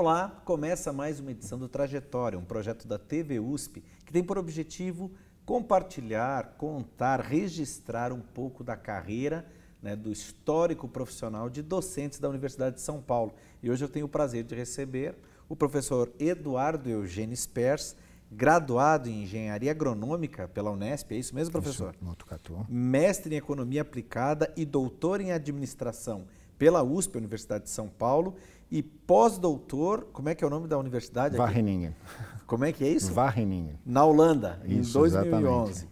Olá, começa mais uma edição do Trajetória, um projeto da TV USP que tem por objetivo compartilhar, contar, registrar um pouco da carreira, né, do histórico profissional de docentes da Universidade de São Paulo. E hoje eu tenho o prazer de receber o professor Eduardo Eugênio Spers, graduado em Engenharia Agronômica pela Unesp, é isso mesmo, professor? Isso, Mestre em Economia Aplicada e doutor em Administração pela USP, Universidade de São Paulo, e pós-doutor, como é que é o nome da universidade? Wageningen. Como é que é isso? Wageningen. Na Holanda, isso, em 2011.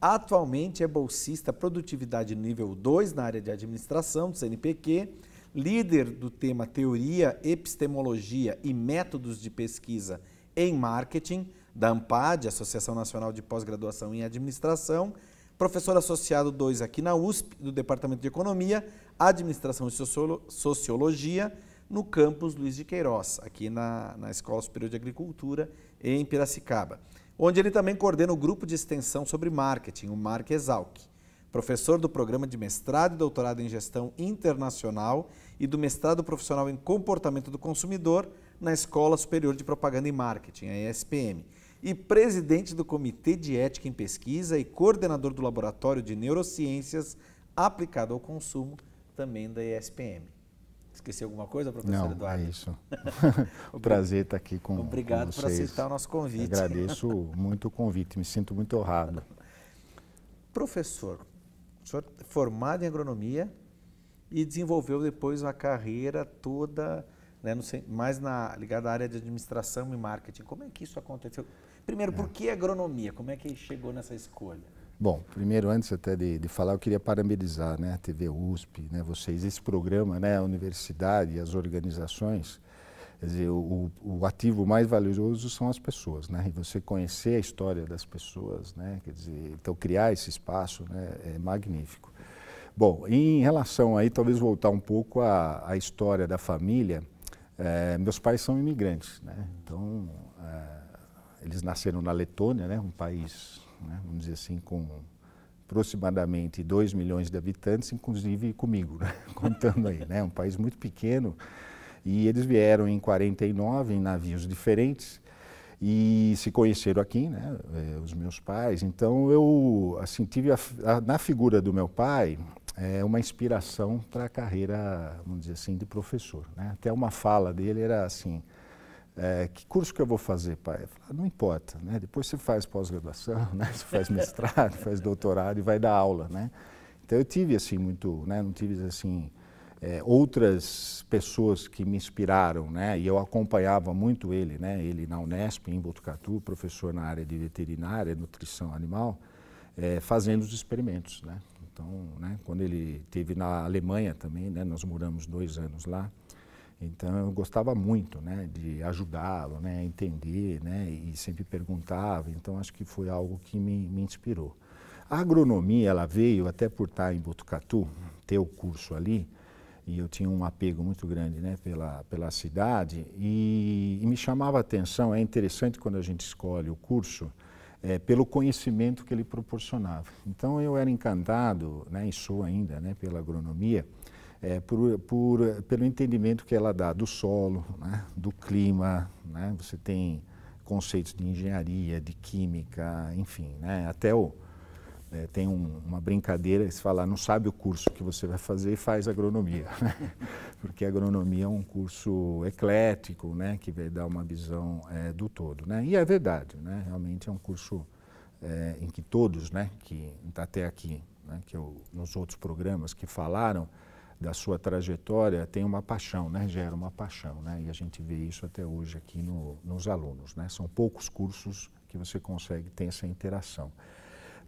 Atualmente é bolsista produtividade nível 2 na área de administração do CNPq, líder do tema Teoria, Epistemologia e Métodos de Pesquisa em Marketing da AMPAD, Associação Nacional de Pós-Graduação em Administração, professor associado 2 aqui na USP, do Departamento de Economia, Administração e Sociologia, no campus Luiz de Queiroz, aqui na, na Escola Superior de Agricultura, em Piracicaba, onde ele também coordena o grupo de extensão sobre marketing, o Mark Exalc. Professor do programa de mestrado e doutorado em gestão internacional e do mestrado profissional em comportamento do consumidor na Escola Superior de Propaganda e Marketing, a ESPM, e presidente do Comitê de Ética em Pesquisa e coordenador do Laboratório de Neurociências aplicado ao consumo, também da ESPM. Esqueci alguma coisa, professor Não, Eduardo? É isso. o prazer estar tá aqui com, Obrigado com vocês. Obrigado por aceitar o nosso convite. agradeço muito o convite, me sinto muito honrado. Professor, o senhor é formado em agronomia e desenvolveu depois uma carreira toda né, mais na, ligada à área de administração e marketing. Como é que isso aconteceu? Primeiro, é. por que agronomia? Como é que ele chegou nessa escolha? Bom, primeiro, antes até de, de, falar, eu queria parabenizar né, a TV USP, né, vocês, esse programa, né, a universidade, as organizações. Quer dizer, o, o, ativo mais valioso são as pessoas, né? E você conhecer a história das pessoas, né? Quer dizer, então criar esse espaço né, é magnífico. Bom, em relação aí, talvez voltar um pouco à, à história da família, é, meus pais são imigrantes, né? Então, é, eles nasceram na Letônia, né? Um país né, vamos dizer assim, com aproximadamente 2 milhões de habitantes, inclusive comigo, né, contando aí, né, um país muito pequeno. E eles vieram em 49 em navios diferentes e se conheceram aqui, né, eh, os meus pais. Então eu assim tive a, a, na figura do meu pai é, uma inspiração para a carreira, vamos dizer assim, de professor. Né? Até uma fala dele era assim: é, que curso que eu vou fazer, pai? Eu falei, ah, não importa, né? Depois você faz pós-graduação, né? Você faz mestrado, faz doutorado e vai dar aula, né? Então eu tive assim muito, né? Não tive assim é, outras pessoas que me inspiraram, né? E eu acompanhava muito ele, né? Ele na Unesp, em Botucatu, professor na área de veterinária, nutrição animal, é, fazendo os experimentos, né? Então, né? Quando ele teve na Alemanha também, né? Nós moramos dois anos lá. Então eu gostava muito, né, de ajudá-lo, né, entender, né, e sempre perguntava. Então acho que foi algo que me, me inspirou. A agronomia ela veio até por estar em Botucatu, ter o curso ali, e eu tinha um apego muito grande, né, pela pela cidade e, e me chamava a atenção. É interessante quando a gente escolhe o curso. É, pelo conhecimento que ele proporcionava. Então eu era encantado, né, e sou ainda, né, pela agronomia, é, por, por, pelo entendimento que ela dá do solo, né, do clima, né, você tem conceitos de engenharia, de química, enfim, né, até o, é, tem um, uma brincadeira, se falar, não sabe o curso que você vai fazer e faz agronomia, né, porque agronomia é um curso eclético, né, que vai dar uma visão é, do todo, né, e é verdade, realmente é um curso é, em que todos, que até aqui, que eu, nos outros programas que falaram, da sua trajetória tem uma paixão, né? gera uma paixão. Né? E a gente vê isso até hoje aqui no, nos alunos. Né? São poucos cursos que você consegue ter essa interação.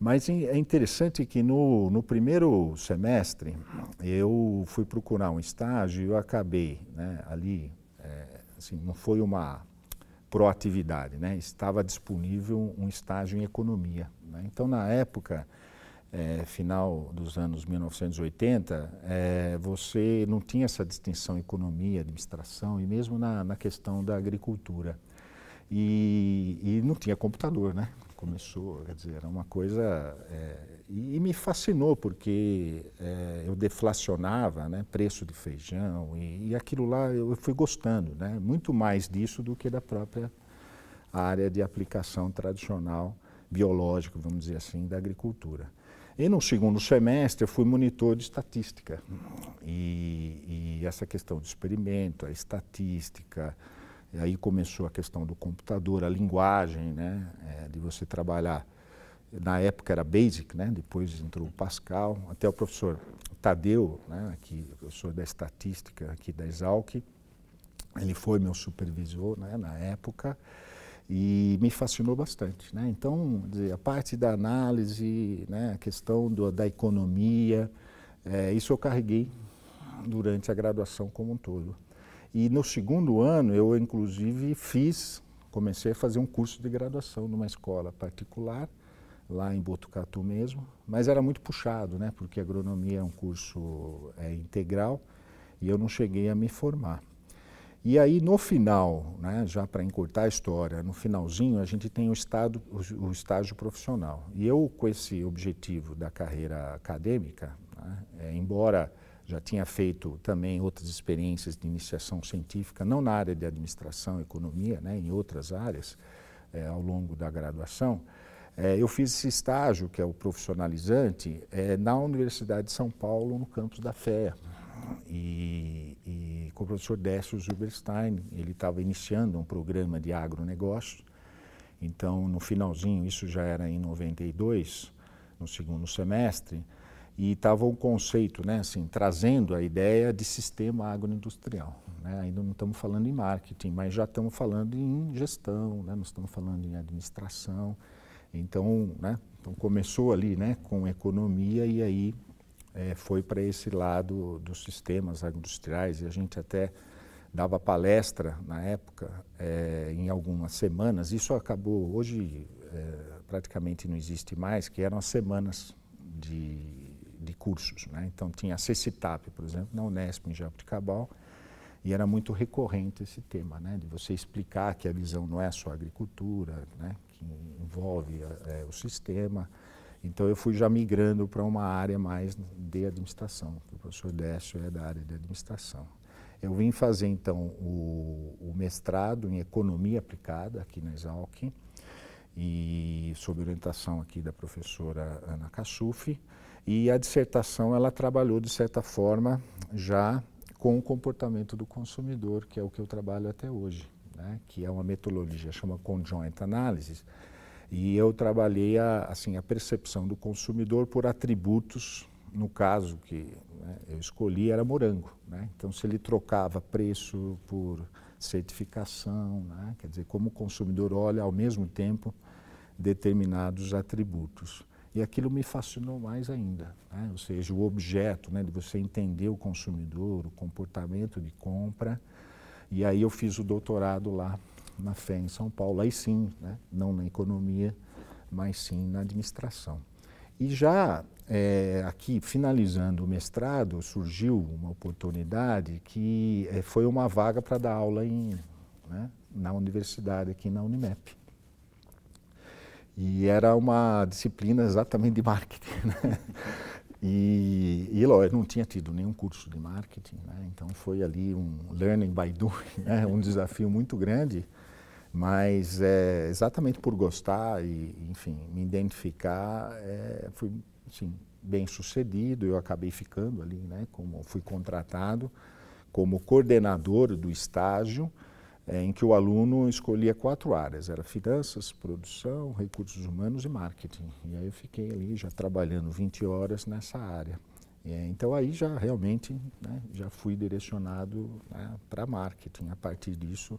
Mas é, é interessante que no, no primeiro semestre eu fui procurar um estágio e eu acabei né, ali, é, assim, não foi uma proatividade, né? estava disponível um estágio em economia. Né? Então, na época, é, final dos anos 1980, é, você não tinha essa distinção economia, administração e mesmo na, na questão da agricultura. E, e, não tinha computador, né? Começou, quer dizer, era uma coisa. É, e, e, me fascinou, porque é, eu deflacionava né, preço de feijão, e, e aquilo lá eu fui gostando, né? Muito mais disso do que da própria área de aplicação tradicional, biológica, vamos dizer assim, da agricultura. E no segundo semestre eu fui monitor de estatística. E, e essa questão de experimento, a estatística, aí começou a questão do computador, a linguagem, né, é, de você trabalhar. Na época era Basic, né, depois entrou o Pascal, até o professor Tadeu, né, que eu sou da estatística aqui da Exalc, ele foi meu supervisor né, na época e me fascinou bastante. Né? Então, dizer, a parte da análise, né, a questão do, da economia, é, isso eu carreguei durante a graduação como um todo. E no segundo ano, eu inclusive fiz, comecei a fazer um curso de graduação numa escola particular, lá em Botucatu mesmo, mas era muito puxado, né, porque agronomia é um curso é, integral e eu não cheguei a me formar. E aí, no final, né, já para encurtar a história, no finalzinho, a gente tem o, estado, o, o estágio profissional. E eu, com esse objetivo da carreira acadêmica, né, é, embora já tinha feito também outras experiências de iniciação científica, não na área de administração, economia, né, em outras áreas, é, ao longo da graduação, é, eu fiz esse estágio, que é o profissionalizante, é, na Universidade de São Paulo, no campus da FEA e, e com o professor Décio Zuberstein, ele estava iniciando um programa de agronegócios então no finalzinho, isso já era em 92, no segundo semestre, e estava um conceito, né, assim, trazendo a ideia de sistema agroindustrial. Né? Ainda não estamos falando em marketing, mas já estamos falando em gestão, né? nós estamos falando em administração. Então, né, então começou ali né, com economia e aí é, foi para esse lado dos sistemas agroindustriais e a gente até dava palestra na época é, em algumas semanas. Isso acabou hoje é, praticamente não existe mais, que eram as semanas de, de cursos. Né? Então tinha a CCTAP, por exemplo, na Unesp em Jaboticabal e era muito recorrente esse tema, né? de você explicar que a visão não é só agricultura, né? que envolve é, o sistema então eu fui já migrando para uma área mais de administração, o professor Décio é da área de administração. Eu vim fazer então o, o mestrado em economia aplicada aqui na Exalc e sob orientação aqui da professora Ana Cassufi e a dissertação ela trabalhou de certa forma já com o comportamento do consumidor, que é o que eu trabalho até hoje, né? que é uma metodologia chama conjoint analysis, e eu trabalhei a, assim, a percepção do consumidor por atributos. No caso que né, eu escolhi era morango. Né? Então, se ele trocava preço por certificação, né? quer dizer, como o consumidor olha ao mesmo tempo determinados atributos. E aquilo me fascinou mais ainda, né? ou seja, o objeto, né, de você entender o consumidor, o comportamento de compra. E aí eu fiz o doutorado lá na fé em São Paulo, aí sim, né? não na economia, mas sim na administração. E já é, aqui, finalizando o mestrado, surgiu uma oportunidade que é, foi uma vaga para dar aula em, né, na universidade, aqui na Unimep. E era uma disciplina exatamente de marketing. Né? E, e eu não tinha tido nenhum curso de marketing, né? então foi ali um learning by doing, né? um desafio muito grande mas é, exatamente por gostar e, enfim, me identificar, é, fui assim, bem sucedido. Eu acabei ficando ali, né? Como fui contratado como coordenador do estágio, é, em que o aluno escolhia quatro áreas: era finanças, produção, recursos humanos e marketing. E aí eu fiquei ali já trabalhando 20 horas nessa área. É, então aí já realmente né, já fui direcionado né, para marketing. A partir disso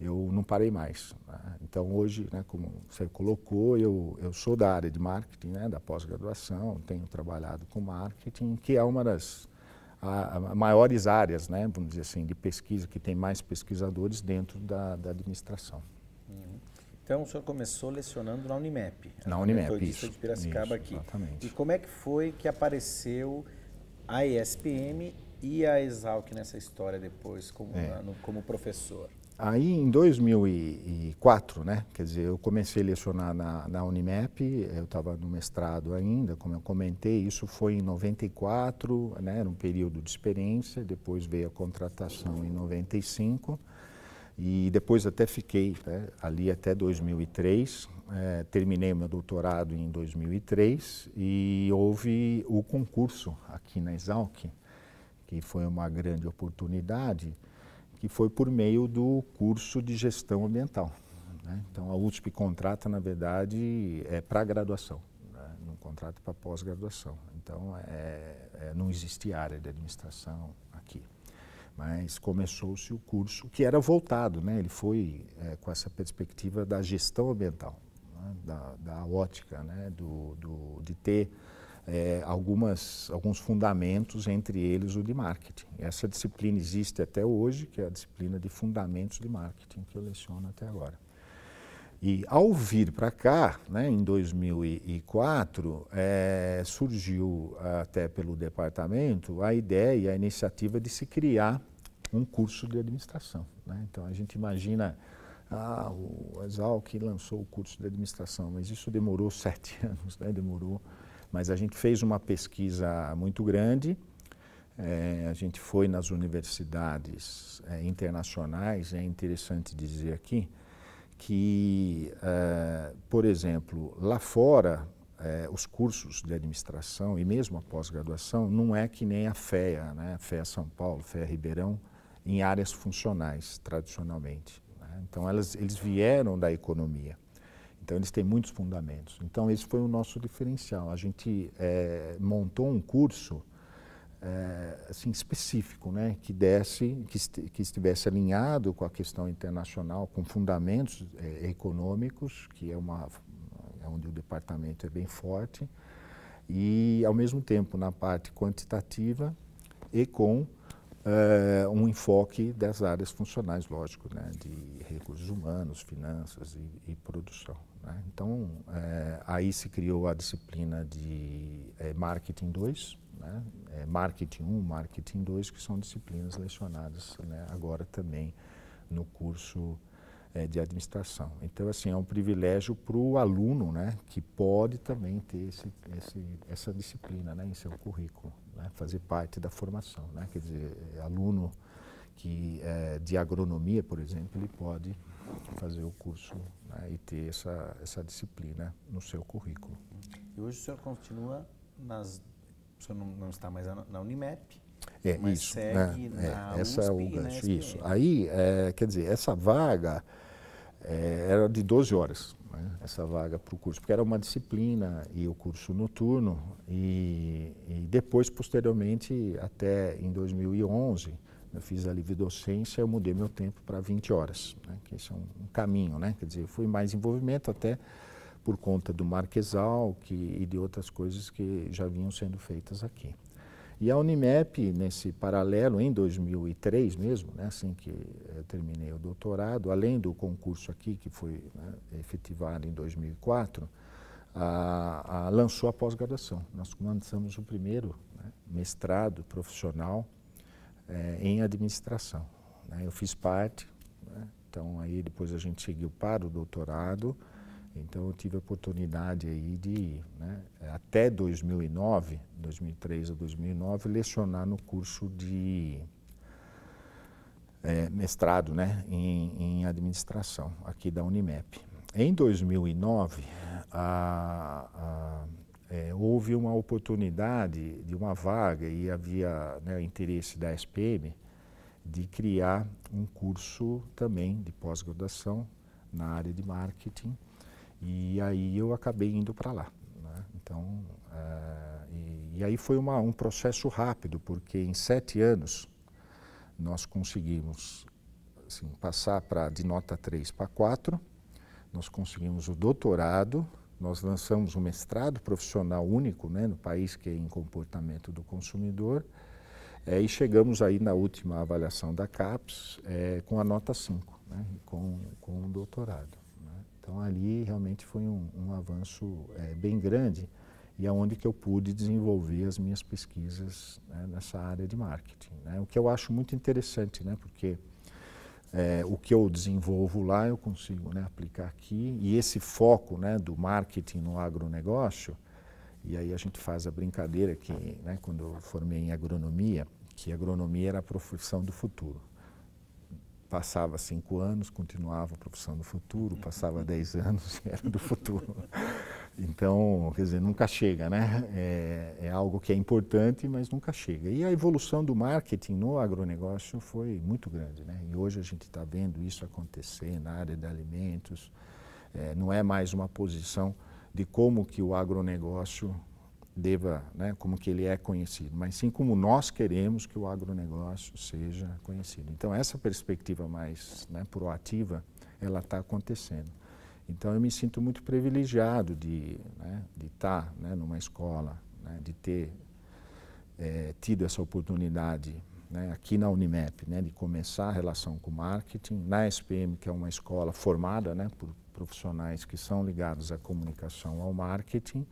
eu não parei mais. Né? Então hoje, né, como você colocou, eu, eu sou da área de marketing, né, da pós-graduação, tenho trabalhado com marketing, que é uma das a, a maiores áreas, né, vamos dizer assim, de pesquisa, que tem mais pesquisadores dentro da, da administração. Uhum. Então o senhor começou lecionando na Unimep. Na Unimep, foi isso. de Piracicaba isso, aqui. Exatamente. E como é que foi que apareceu a ESPM e a Exalc nessa história depois, como, é. no, como professor? Aí em 2004, né, quer dizer, eu comecei a lecionar na, na Unimep, eu estava no mestrado ainda, como eu comentei, isso foi em 94, né, era um período de experiência, depois veio a contratação em 95 e depois até fiquei né, ali até 2003, é, terminei meu doutorado em 2003 e houve o concurso aqui na Exalc, que foi uma grande oportunidade, e foi por meio do curso de gestão ambiental. Né? Então a USP contrata, na verdade, é para graduação, né? não contrata para pós-graduação. Então é, é, não existia área de administração aqui. Mas começou-se o curso que era voltado, né? ele foi é, com essa perspectiva da gestão ambiental, né? da, da, ótica, né? do, do de ter é, algumas, alguns fundamentos, entre eles o de marketing. Essa disciplina existe até hoje, que é a disciplina de fundamentos de marketing que eu leciono até agora. E ao vir para cá, né, em 2004, é, surgiu até pelo departamento a ideia, a iniciativa de se criar um curso de administração. Né? Então a gente imagina, ah, o Exalc que lançou o curso de administração, mas isso demorou sete anos, né? demorou mas a gente fez uma pesquisa muito grande, é, a gente foi nas universidades é, internacionais, é interessante dizer aqui, que, eh, por exemplo, lá fora, os cursos de administração e mesmo a pós-graduação não é que nem a FEA, né? FEA São Paulo, FEA Ribeirão, em áreas funcionais, tradicionalmente. Né? Então, elas, eles vieram da economia. Então, eles têm muitos fundamentos. Então, esse foi o nosso diferencial. A gente é, montou um curso é, assim, específico, né, que desse, que, est que, estivesse alinhado com a questão internacional, com fundamentos é, econômicos, que é uma é onde o departamento é bem forte, e ao mesmo tempo na parte quantitativa e com uh, um enfoque das áreas funcionais, lógico, né, de recursos humanos, finanças e, e produção. Né? Então, eh, aí se criou a disciplina de eh, Marketing 2, né? Marketing 1, Marketing 2, que são disciplinas lecionadas né, agora também no curso de administração. Então, assim, é um privilégio para o aluno, né, que pode também ter esse, esse, essa disciplina né, em seu currículo né, fazer parte da formação. Né? Quer dizer, aluno que é, de agronomia, por exemplo, ele pode fazer o curso né, e ter essa, essa disciplina no seu currículo. E hoje o senhor continua nas... O senhor não, está mais na, Unimep, é, mas isso, segue né? na é, USP, essa é o né, gancho, isso. Aí, é, quer dizer, essa vaga é, era de 12 horas né, essa vaga para o curso, porque era uma disciplina e o curso noturno. E, e depois, posteriormente, até em 2011, eu fiz a livre-docência, eu mudei meu tempo para 20 horas, né, que é um, um, caminho, né? Quer dizer, eu fui mais envolvimento até por conta do Marquesal que, e de outras coisas que já vinham sendo feitas aqui. E a Unimep, nesse paralelo, em 2003 mesmo, né, assim que eh, terminei o doutorado, além do concurso aqui, que foi né, efetivado em 2004, a, a lançou a pós-graduação. Nós lançamos o primeiro né, mestrado profissional é, em administração. Né. Eu fiz parte, né, então aí depois a gente seguiu para o doutorado, então eu tive a oportunidade aí de, né, até 2009, 2003 a 2009, lecionar no curso de é, mestrado né, em, em, administração aqui da Unimep. Em 2009, a, a, é, houve uma oportunidade de uma vaga e havia né, interesse da SPM de criar um curso também de pós-graduação na área de marketing e aí eu acabei indo para lá. Né? Então, eh, e, e, aí foi uma, um processo rápido, porque em sete anos nós conseguimos assim, passar pra, de nota 3 para 4, nós conseguimos o doutorado, nós lançamos o um mestrado profissional único né, no país, que é em comportamento do consumidor, é, e chegamos aí na última avaliação da CAPES é, com a nota 5, né, com, com o doutorado. Então ali realmente foi um, um avanço é, bem grande e é onde que eu pude desenvolver as minhas pesquisas né, nessa área de marketing. Né? O que eu acho muito interessante, né? porque é, o que eu desenvolvo lá eu consigo né, aplicar aqui e esse foco né, do marketing no agronegócio, e aí a gente faz a brincadeira que né, quando eu formei em agronomia, que agronomia era a profissão do futuro passava cinco anos, continuava a profissão do futuro, passava uhum. dez anos, era do futuro. Então, quer dizer, nunca chega, né? É, é, algo que é importante, mas nunca chega. E a evolução do marketing no agronegócio foi muito grande, né? E hoje a gente está vendo isso acontecer na área de alimentos. É, não é mais uma posição de como que o agronegócio deva, né, como que ele é conhecido, mas sim como nós queremos que o agronegócio seja conhecido. Então essa perspectiva mais né, proativa, ela está acontecendo. Então eu me sinto muito privilegiado de né, estar de tá, né, numa escola, né, de ter é, tido essa oportunidade né, aqui na Unimep, de começar a relação com marketing, na SPM, que é uma escola formada por profissionais que são ligados à comunicação, ao marketing,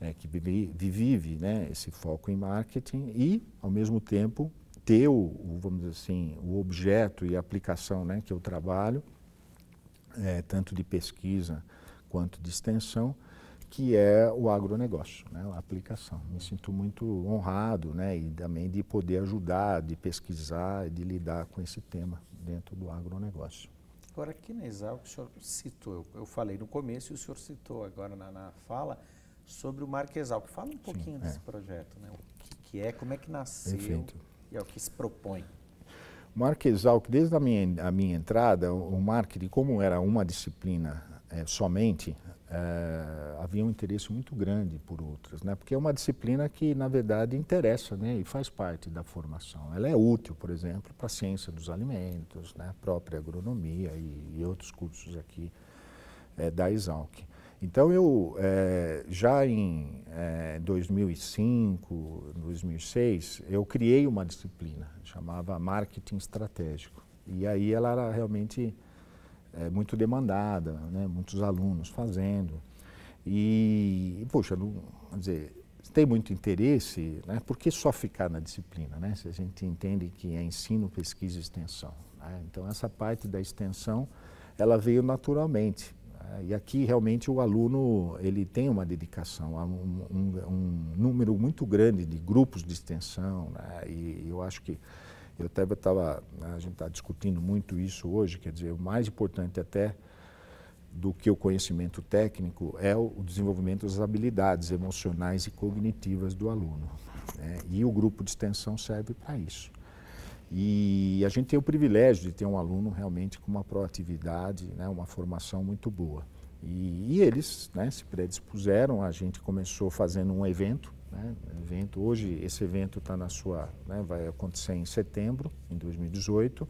é, que vive né, esse foco em marketing e, ao mesmo tempo, ter o, vamos dizer assim, o objeto e a aplicação né, que eu trabalho, é, tanto de pesquisa quanto de extensão, que é o agronegócio, né, a aplicação. Me sinto muito honrado né, e também de poder ajudar, de pesquisar, de lidar com esse tema dentro do agronegócio. Agora, aqui na Exalc, o senhor citou, eu, eu falei no começo e o senhor citou agora na, na fala, sobre o Marquesal. Que fala um pouquinho Sim, é. desse é. projeto, né? o que, que, é, como é que nasceu Perfeito. e é o que se propõe. Marquesal, que desde a minha, a minha entrada, o, marketing, como era uma disciplina é, somente, eh, havia um interesse muito grande por outras, né? porque é uma disciplina que, na verdade, interessa né? e faz parte da formação. Ela é útil, por exemplo, para a ciência dos alimentos, né? própria agronomia e, e outros cursos aqui eh, da Exalc. Então, eu eh, já em 2005, eh, 2006, eu criei uma disciplina, chamava Marketing Estratégico. E aí ela era realmente eh, muito demandada, né? muitos alunos fazendo. E, poxa, não, dizer, tem muito interesse, né? por que só ficar na disciplina? Né? Se a gente entende que é ensino, pesquisa e extensão. Né? Então, essa parte da extensão, ela veio naturalmente é, e aqui realmente o aluno ele tem uma dedicação, um, um, um número muito grande de grupos de extensão, né? e eu acho que eu até estava, né, a gente está discutindo muito isso hoje, quer dizer, o mais importante até do que o conhecimento técnico é o desenvolvimento das habilidades emocionais e cognitivas do aluno. Né? E o grupo de extensão serve para isso. E a gente tem o privilégio de ter um aluno realmente com uma proatividade, né, uma formação muito boa. E, e eles né, se predispuseram, a gente começou fazendo um evento, né, evento hoje esse evento está na sua, né, vai acontecer em setembro, em 2018,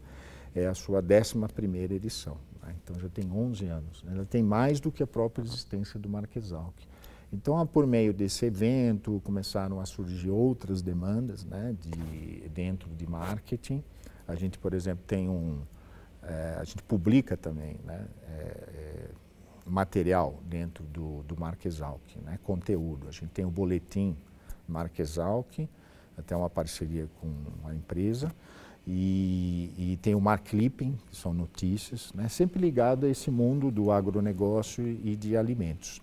é a sua 11 primeira edição. Né. Então já tem 11 anos, ela né, tem mais do que a própria existência do Marquesalque. Então, ah, por meio desse evento, começaram a surgir outras demandas né, de, dentro de marketing. A gente, por exemplo, tem um... É, a gente publica também né, é, material dentro do, do Marquesalc, né, conteúdo. A gente tem o boletim Marquesalc, até uma parceria com a empresa. E, e, tem o Mar Clipping, que são notícias, né, sempre ligado a esse mundo do agronegócio e de alimentos.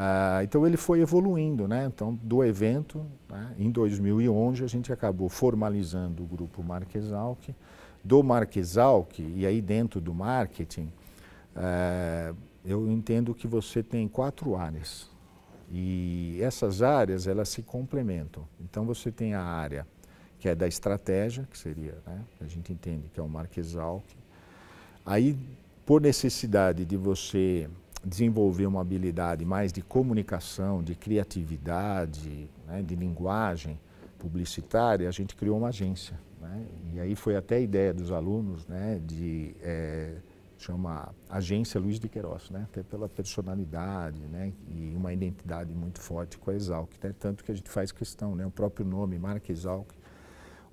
Ah, então ele foi evoluindo, né? Então do evento, né? em 2011 a gente acabou formalizando o grupo Marquesalc, do Marquesalc e aí dentro do marketing, eh, eu entendo que você tem quatro áreas e essas áreas elas se complementam. Então você tem a área que é da estratégia, que seria, né? a gente entende que é o Marquesalc. Aí por necessidade de você desenvolver uma habilidade mais de comunicação, de criatividade, né, de linguagem publicitária, a gente criou uma agência. Né? E aí foi até a ideia dos alunos né, de é, chama Agência Luiz de Queiroz, né? até pela personalidade né? e uma identidade muito forte com a Exalc. Né? Tanto que a gente faz questão, né? o próprio nome, marca Exalc,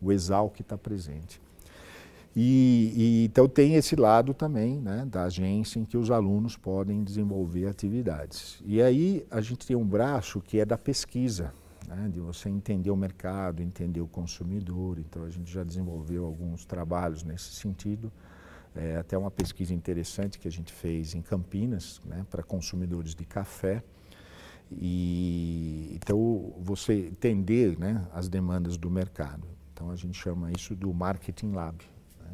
o Exalc está presente. E, e, então tem esse lado também né, da agência em que os alunos podem desenvolver atividades. E aí a gente tem um braço que é da pesquisa, né, de você entender o mercado, entender o consumidor. Então a gente já desenvolveu alguns trabalhos nesse sentido. É, até uma pesquisa interessante que a gente fez em Campinas né, para consumidores de café. E, então você entender né, as demandas do mercado. Então a gente chama isso do Marketing Lab.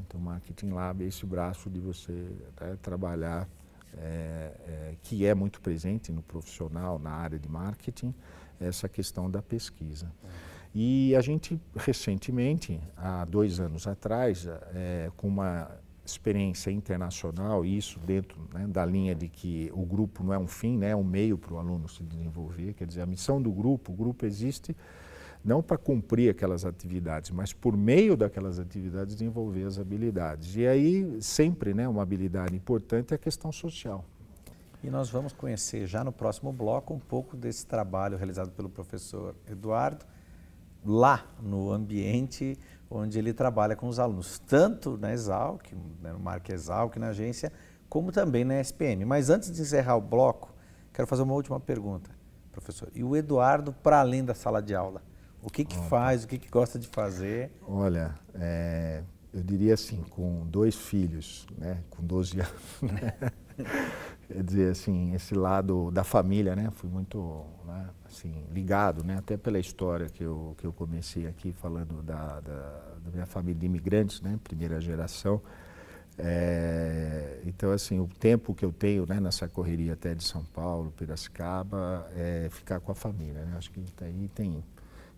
Então, Marketing Lab é esse braço de você né, trabalhar, é, é, que é muito presente no profissional, na área de marketing, essa questão da pesquisa. E a gente, recentemente, há dois anos atrás, é, com uma experiência internacional, isso dentro né, da linha de que o grupo não é um fim, né, é um meio para o aluno se desenvolver, quer dizer, a missão do grupo, o grupo existe não para cumprir aquelas atividades, mas por meio daquelas atividades desenvolver as habilidades. E aí, sempre, né, uma habilidade importante é a questão social. E nós vamos conhecer já no próximo bloco um pouco desse trabalho realizado pelo professor Eduardo lá no ambiente onde ele trabalha com os alunos, tanto na Exalc, né, no Marca Exalc, na agência, como também na SPM. Mas antes de encerrar o bloco, quero fazer uma última pergunta, professor. E o Eduardo, para além da sala de aula, o que, que faz, o que, que gosta de fazer? Olha, é, eu diria assim, com dois filhos, né, com 12 anos, né? quer dizer, assim, esse lado da família, né, fui muito né, assim, ligado, né, até pela história que eu, que eu comecei aqui falando da, da, da minha família de imigrantes, né, primeira geração, é, então, assim, o tempo que eu tenho né, nessa correria até de São Paulo, Piracicaba, é ficar com a família. Né? Acho que aí tem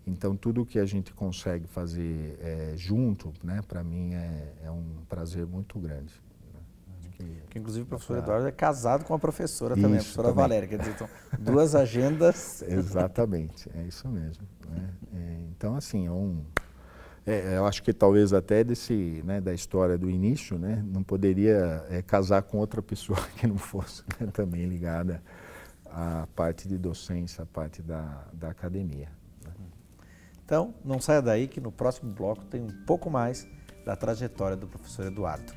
então, tudo que a gente consegue fazer é, junto, né, para mim é, é, um prazer muito grande. Né. Que, que, inclusive, o professor pra... Eduardo é casado com a professora isso, também, a professora também. Valéria. Quer dizer, então, duas agendas. Exatamente, é isso mesmo. Né? É, então, assim, é um. É, eu acho que talvez até desse, né, da história do início, né, não poderia é, casar com outra pessoa que não fosse né, também ligada à parte de docência, à parte da, da academia. Então, não saia daí que no próximo bloco tem um pouco mais da trajetória do professor Eduardo.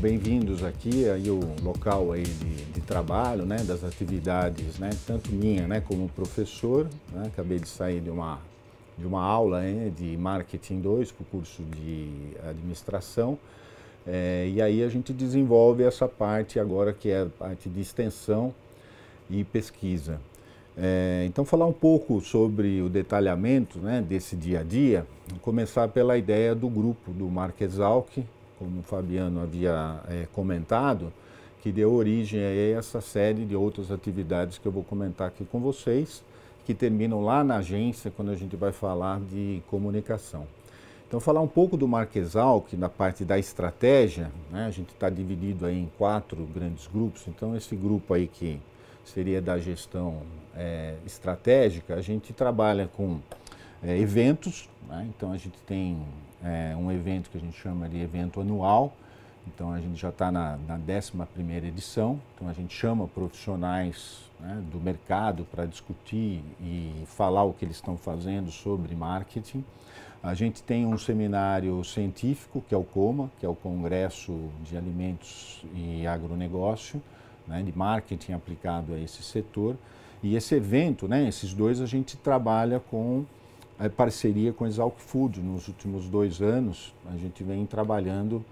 bem-vindos aqui aí o local aí de, de, trabalho, né, das atividades, né, tanto minha, né, como professor. Né, acabei de sair de uma de uma aula hein né, de marketing 2 para o curso de administração. É, e aí a gente desenvolve essa parte agora que é a parte de extensão e pesquisa. É, então falar um pouco sobre o detalhamento né, desse dia a dia, começar pela ideia do grupo do Marques Alck como o Fabiano havia é, comentado, que deu origem a essa série de outras atividades que eu vou comentar aqui com vocês, que terminam lá na agência quando a gente vai falar de comunicação. Então, falar um pouco do Marquesal, que na parte da estratégia, né, a gente está dividido aí em quatro grandes grupos. Então, esse grupo aí que seria da gestão é, estratégica, a gente trabalha com é, eventos, né, então a gente tem é, um evento que a gente chama de evento anual. Então a gente já está na, na 11 edição, então a gente chama profissionais né, do mercado para discutir e falar o que eles estão fazendo sobre marketing. A gente tem um seminário científico, que é o COMA, que é o Congresso de Alimentos e Agronegócio, né, de marketing aplicado a esse setor. E esse evento, né, esses dois, a gente trabalha com é, parceria com Exalc Food. Nos últimos dois anos, a gente vem trabalhando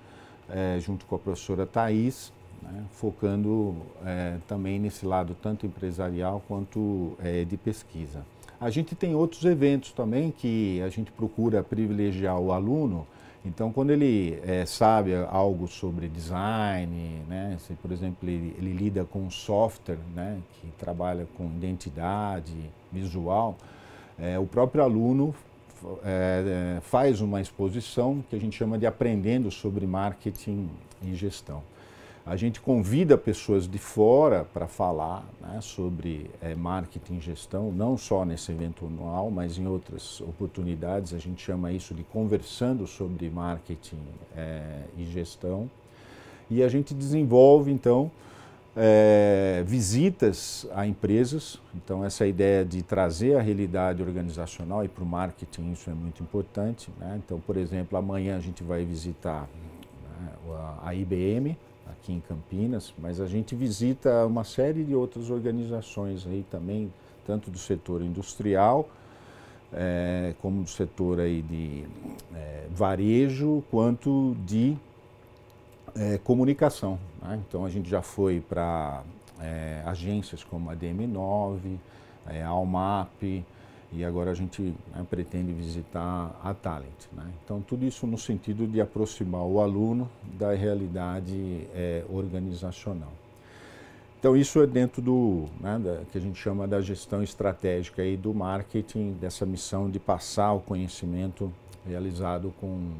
é, junto com a professora Thais, né, focando é, também nesse lado tanto empresarial quanto é, de pesquisa. A gente tem outros eventos também que a gente procura privilegiar o aluno. Então, quando ele é, sabe algo sobre design, né, se, por exemplo, ele, ele lida com software, né, que trabalha com identidade visual, é, o próprio aluno é, é, faz uma exposição que a gente chama de Aprendendo sobre Marketing e Gestão. A gente convida pessoas de fora para falar né, sobre é, marketing e gestão, não só nesse evento anual, mas em outras oportunidades. A gente chama isso de conversando sobre marketing é, e gestão. E a gente desenvolve, então, é, visitas a empresas, então essa ideia de trazer a realidade organizacional e para o marketing isso é muito importante. Né? Então, por exemplo, amanhã a gente vai visitar né, a IBM aqui em Campinas, mas a gente visita uma série de outras organizações aí também, tanto do setor industrial é, como do setor aí de é, varejo, quanto de é, comunicação. Né? Então a gente já foi para é, agências como a DM9, é, a Almap, e agora a gente né, pretende visitar a Talent. Né? Então, tudo isso no sentido de aproximar o aluno da realidade é, organizacional. Então, isso é dentro do né, da, que a gente chama da gestão estratégica e do marketing, dessa missão de passar o conhecimento realizado com,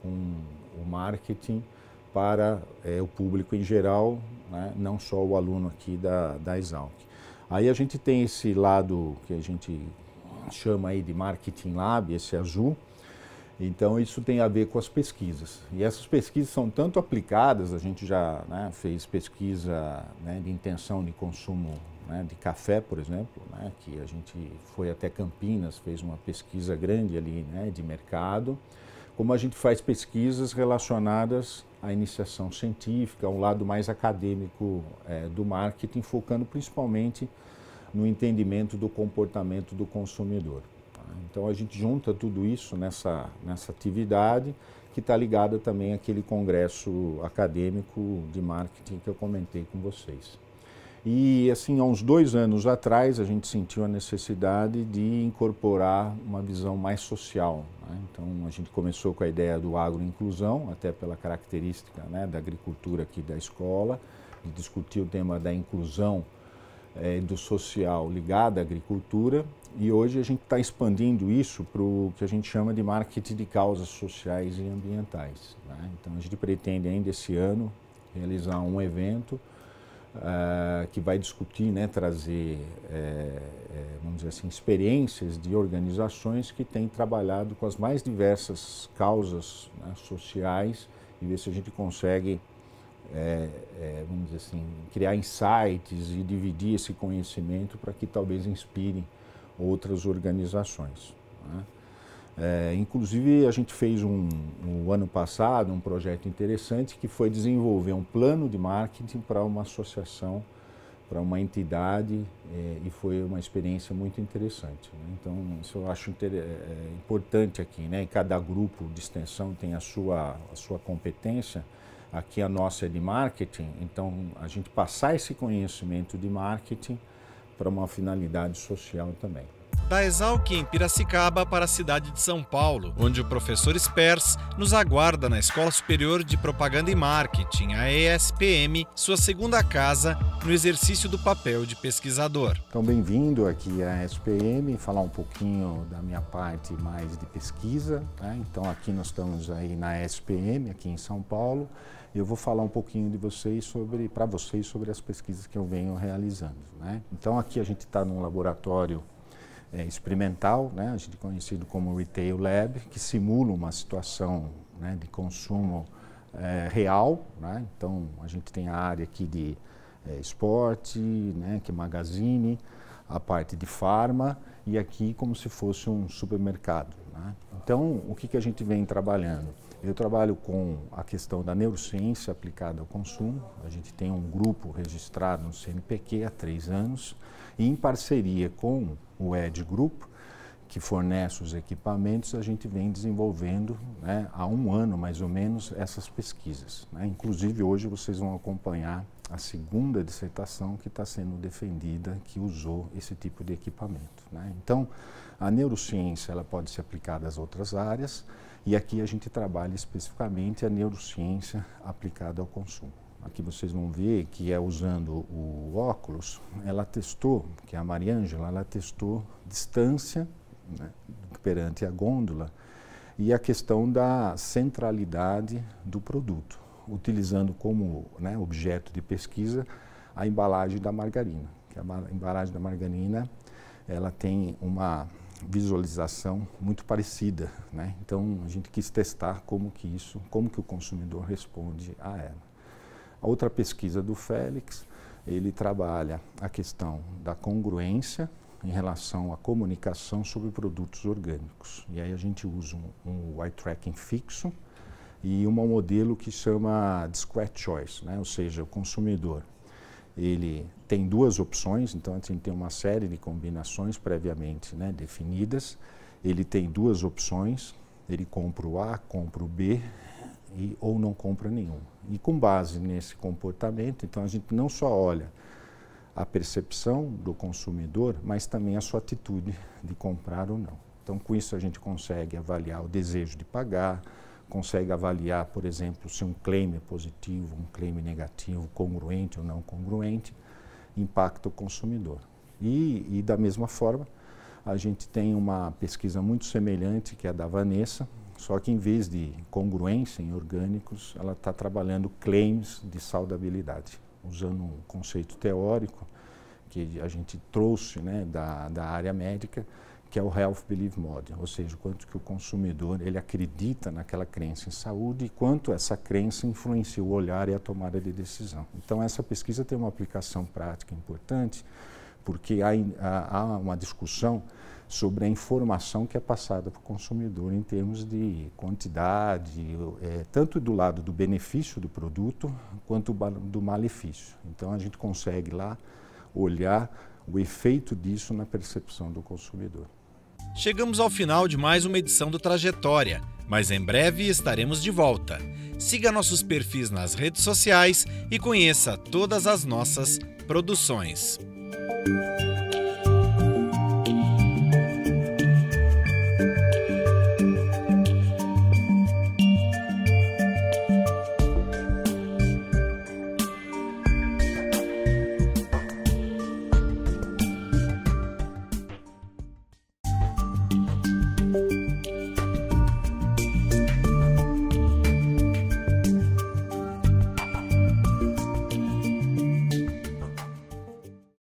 com o marketing para é, o público em geral, né? não só o aluno aqui da, da Exalc. Aí a gente tem esse lado que a gente chama aí de Marketing Lab, esse azul, então isso tem a ver com as pesquisas. E essas pesquisas são tanto aplicadas, a gente já né, fez pesquisa né, de intenção de consumo né, de café, por exemplo, né, que a gente foi até Campinas, fez uma pesquisa grande ali né, de mercado como a gente faz pesquisas relacionadas à iniciação científica, ao lado mais acadêmico é, do marketing, focando principalmente no entendimento do comportamento do consumidor. Então a gente junta tudo isso nessa, nessa atividade que está ligada também àquele congresso acadêmico de marketing que eu comentei com vocês. E assim, há uns dois anos atrás, a gente sentiu a necessidade de incorporar uma visão mais social. Né? Então, a gente começou com a ideia do agroinclusão, até pela característica né, da agricultura aqui da escola, de discutir o tema da inclusão é, do social ligado à agricultura. E hoje a gente está expandindo isso para o que a gente chama de marketing de causas sociais e ambientais. Né? Então, a gente pretende ainda esse ano realizar um evento Uh, que vai discutir, né, trazer, é, é, vamos dizer assim, experiências de organizações que têm trabalhado com as mais diversas causas né, sociais e ver se a gente consegue, é, vamos dizer assim, criar insights e dividir esse conhecimento para que talvez inspire outras organizações. Né? É, inclusive, a gente fez um, um, ano passado um projeto interessante que foi desenvolver um plano de marketing para uma associação, para uma entidade, é, e foi uma experiência muito interessante. Né? Então, isso eu acho inter... É, é, importante aqui, né? E cada grupo de extensão tem a sua, a sua competência. Aqui a nossa é de marketing, então a gente passar esse conhecimento de marketing para uma finalidade social também da Exalc em Piracicaba para a cidade de São Paulo, onde o professor Spers nos aguarda na Escola Superior de Propaganda e Marketing, a ESPM, sua segunda casa no exercício do papel de pesquisador. Então, bem-vindo aqui à ESPM, falar um pouquinho da minha parte mais de pesquisa. Né? Então, aqui nós estamos aí na ESPM, aqui em São Paulo. Eu vou falar um pouquinho de vocês sobre, para vocês sobre as pesquisas que eu venho realizando. Né? Então, aqui a gente está num laboratório é, experimental, né, a gente conhecido como Retail Lab, que simula uma situação né, de consumo é, real. Né? Então, a gente tem a área aqui de é, esporte, né, que é magazine, a parte de farma e aqui como se fosse um supermercado. Né? Então, o que, que a gente vem trabalhando? Eu trabalho com a questão da neurociência aplicada ao consumo. A gente tem um grupo registrado no CNPq há três anos e em parceria com o ED Grupo, que fornece os equipamentos, a gente vem desenvolvendo né, há um ano mais ou menos essas pesquisas. Né? Inclusive hoje vocês vão acompanhar a segunda dissertação que está sendo defendida que usou esse tipo de equipamento. Né? Então, a neurociência ela pode ser aplicada às outras áreas e aqui a gente trabalha especificamente a neurociência aplicada ao consumo aqui vocês vão ver que é usando o óculos, ela testou, que é a Mariângela, ela testou distância né, perante a gôndola e a questão da centralidade do produto, utilizando como né, objeto de pesquisa a embalagem da margarina. Que é a embalagem da margarina ela tem uma visualização muito parecida, né? então a gente quis testar como que isso, como que o consumidor responde a ela. A outra pesquisa do Félix, ele trabalha a questão da congruência em relação à comunicação sobre produtos orgânicos. E aí a gente usa um, um white tracking fixo e um modelo que chama Discrete Choice, né? ou seja, o consumidor ele tem duas opções, então a gente tem uma série de combinações previamente né, definidas. Ele tem duas opções, ele compra o A, compra o B, e, ou não compra nenhum. E com base nesse comportamento, então a gente não só olha a percepção do consumidor, mas também a sua atitude de comprar ou não. Então, com isso, a gente consegue avaliar o desejo de pagar, consegue avaliar, por exemplo, se um claim é positivo, um claim negativo, congruente ou não congruente, impacta o consumidor. E, e da mesma forma, a gente tem uma pesquisa muito semelhante, que é a da Vanessa, só que em vez de congruência em orgânicos, ela está trabalhando claims de saudabilidade, usando um conceito teórico que a gente trouxe né, da, da área médica, que é o Health Belief Model, ou seja, quanto que o consumidor ele acredita naquela crença em saúde e quanto essa crença influencia o olhar e a tomada de decisão. Então essa pesquisa tem uma aplicação prática importante, porque há, há, uma discussão sobre a informação que é passada para o consumidor em termos de quantidade, é, tanto do lado do benefício do produto quanto do malefício. Então a gente consegue lá olhar o efeito disso na percepção do consumidor. Chegamos ao final de mais uma edição do Trajetória, mas em breve estaremos de volta. Siga nossos perfis nas redes sociais e conheça todas as nossas produções. 嗯。